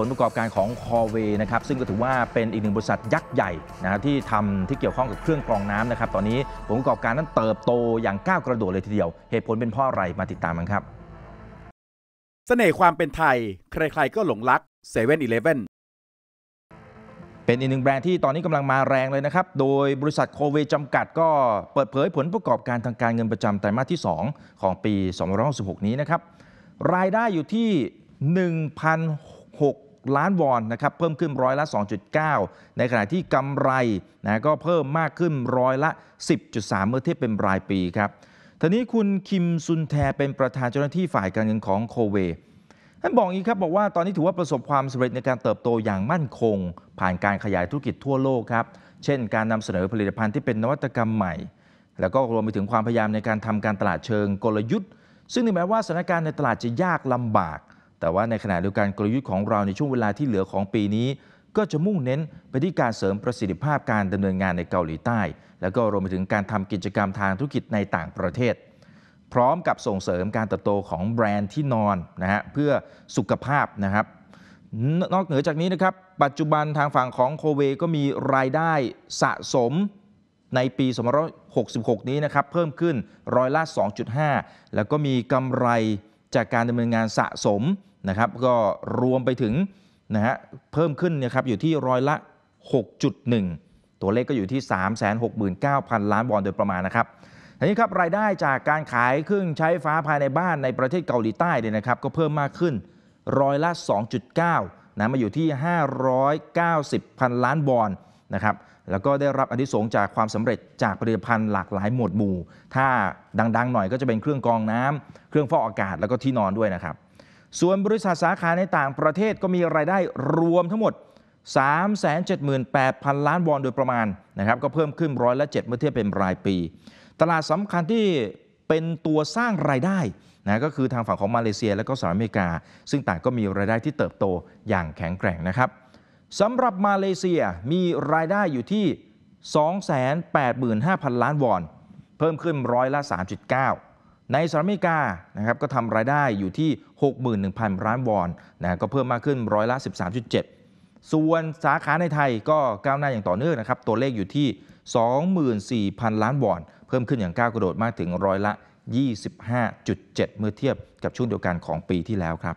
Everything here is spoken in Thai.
ผลประกอบการของคอเวนะครับซึ่งก็ถือว่าเป็นอีกหนึ่ง บริษัทยักษ์ใหญ่นะที่ทำที่เกี่ยวข้องกับเครื่องกรองน้ำนะครับ ตอนนี้ผลประกอบการนั้นเติบโตอย่างก้าวกระโดดเลยทีเดียว เหตุผลเป็นเพราะอะไรมาติดตามกันครับสเสน่ห์ความเป็นไทยใครๆก็หลงรักเซเว่นอีเลฟเว่นเป็นอีกหนึ่งแบรนด์ที่ตอนนี้กำลังมาแรงเลยนะครับ โดยบริษัทโคเวจำกัด ก็เปิดเผยผลประกอบการทางการเงินประจำไตรมาสที่ 2 ของปี 2 0 1 6 นี้นะครับรายได้อยู่ที่1,000 6ล้านวอนนะครับเพิ่มขึ้นร้อยละ 2.9 ในขณะที่กำไรนะก็เพิ่มมากขึ้นร้อยละ 10.3 เมื่อเทียบเป็นรายปีครับทีนี้คุณคิมซุนแทเป็นประธานเจ้าหน้าที่ฝ่ายการเงินของโคเวท่านบอกอีกครับบอกว่าตอนนี้ถือว่าประสบความสำเร็จในการเติบโตอย่างมั่นคง ผ่านการขยายธุรกิจทั่วโลกครับเช่นการนำเสนอผลิตภัณฑ์ที่เป็นนวัตกรรมใหม่ แล้วก็รวมไปถึงความพยายามในการทำการตลาดเชิงกลยุทธ์ ซึ่งถึงแม้ว่าสถานการณ์ในตลาดจะยากลำบากแต่ว่าในขณะเดียวกันกลยุทธ์ของเราในช่วงเวลาที่เหลือของปีนี้ ก็จะมุ่งเน้นไปที่การเสริมประสิทธิภาพการดำเนินงานในเกาหลีใต้ แล้วก็รวมไปถึงการทำกิจกรรมทางธุรกิจในต่างประเทศ พร้อมกับส่งเสริมการเติบโตของแบรนด์ที่นอนนะฮะเพื่อสุขภาพนะครับนอกเหนือจากนี้นะครับ ปัจจุบันทางฝั่งของโคเวก็มีรายได้สะสมในปี 2 5 6 6 นี้นะครับเพิ่มขึ้นร้อยละ2.5 แล้วก็มีกำไรจากการดำเนินงานสะสมนะครับก็รวมไปถึงนะฮะเพิ่มขึ้นนะครับอยู่ที่ร้อยละ 6.1 ตัวเลขก็อยู่ที่ 369,000 ล้านบอลโดยประมาณนะครับทีนี้ครับรายได้จากการขายเครื่องใช้ฟ้าภายในบ้านในประเทศเกาหลีใต้เนี่ยนะครับก็เพิ่มมากขึ้นร้อยละ 2.9นะมาอยู่ที่ 590,000 ล้านบอลนะครับแล้วก็ได้รับอนิสงจากความสำเร็จจากผลิตภัณฑ์หลากหลายหมวดหมู่ ถ้าดังๆ หน่อยก็จะเป็นเครื่องกรองน้ำ เครื่องฟอกอากาศแล้วก็ที่นอนด้วยนะครับ ส่วนบริษัทสาขาในต่างประเทศก็มีรายได้รวมทั้งหมด 378,000 ล้านวอนโดยประมาณนะครับ ก็เพิ่มขึ้นร้อยละ7เมื่อเทียบเป็นรายปี ตลาดสำคัญที่เป็นตัวสร้างรายได้นะก็คือทางฝั่งของมาเลเซีย และก็สหรัฐอเมริกา ซึ่งต่างก็มีรายได้ที่เติบโตอย่างแข็งแกร่งนะครับสำหรับมาเลเซียมีรายได้อยู่ที่ 285,000 ล้านวอนเพิ่มขึ้นร้อยละ 3.9 ในสหรัฐอเมริกา นะครับก็ทำรายได้อยู่ที่ 61,000 ล้านวอนนะก็เพิ่มมากขึ้นร้อยละ 13.7 ส่วนสาขาในไทยก็ก้าวหน้าอย่างต่อเนื่องนะครับตัวเลขอยู่ที่ 24,000 ล้านวอนเพิ่มขึ้นอย่างก้าวกระโดดมากถึงร้อยละ25.7 เมื่อเทียบกับช่วงเดียวกันของปีที่แล้วครับ